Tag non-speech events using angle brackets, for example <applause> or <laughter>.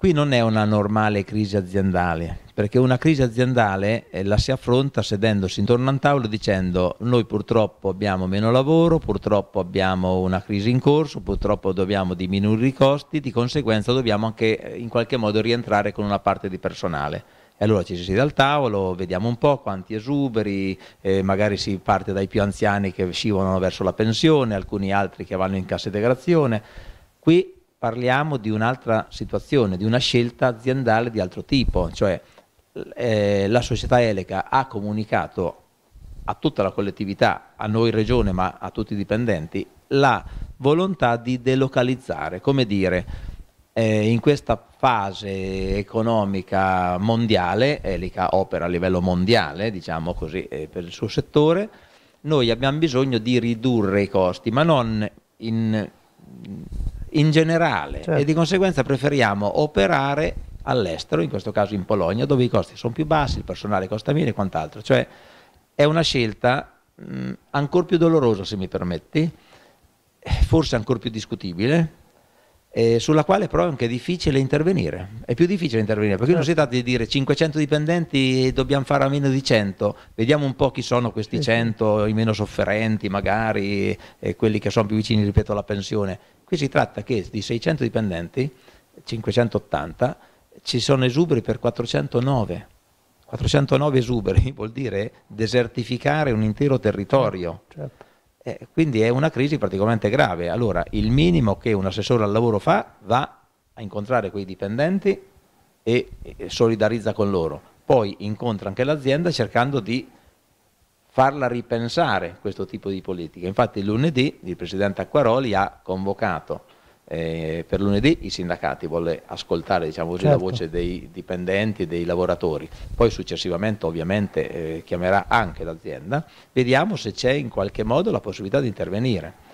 Qui non è una normale crisi aziendale, perché una crisi aziendale eh, la si affronta sedendosi intorno a un tavolo dicendo noi purtroppo abbiamo meno lavoro, purtroppo abbiamo una crisi in corso, purtroppo dobbiamo diminuire i costi, di conseguenza dobbiamo anche eh, in qualche modo rientrare con una parte di personale. E allora ci si siede al tavolo, vediamo un po' quanti esuberi, eh, magari si parte dai più anziani che scivolano verso la pensione, alcuni altri che vanno in cassa integrazione. Qui parliamo di un'altra situazione, di una scelta aziendale di altro tipo, cioè eh, la società Eleca ha comunicato a tutta la collettività, a noi regione ma a tutti i dipendenti, la volontà di delocalizzare, come dire, eh, in questa fase economica mondiale, Elica opera a livello mondiale, diciamo così, eh, per il suo settore, noi abbiamo bisogno di ridurre i costi, ma non in, in generale certo. e di certo. conseguenza preferiamo operare all'estero, in questo caso in Polonia, dove i costi sono più bassi, il personale costa meno e quant'altro. Cioè è una scelta ancora più dolorosa, se mi permetti, eh, forse ancora più discutibile, eh, sulla quale però è anche difficile intervenire. È più difficile intervenire, perché certo. non si tratta di dire 500 dipendenti dobbiamo fare a meno di 100, vediamo un po' chi sono questi 100, i meno sofferenti magari, e quelli che sono più vicini, ripeto, alla pensione. Qui si tratta che di 600 dipendenti, 580, ci sono esuberi per 409. 409 esuberi <laughs> vuol dire desertificare un intero territorio. Certo. Eh, quindi è una crisi praticamente grave. Allora il minimo che un assessore al lavoro fa va a incontrare quei dipendenti e, e solidarizza con loro. Poi incontra anche l'azienda cercando di farla ripensare questo tipo di politica. Infatti lunedì il Presidente Acquaroli ha convocato eh, per lunedì i sindacati volle ascoltare diciamo così, certo. la voce dei dipendenti, dei lavoratori, poi successivamente ovviamente eh, chiamerà anche l'azienda, vediamo se c'è in qualche modo la possibilità di intervenire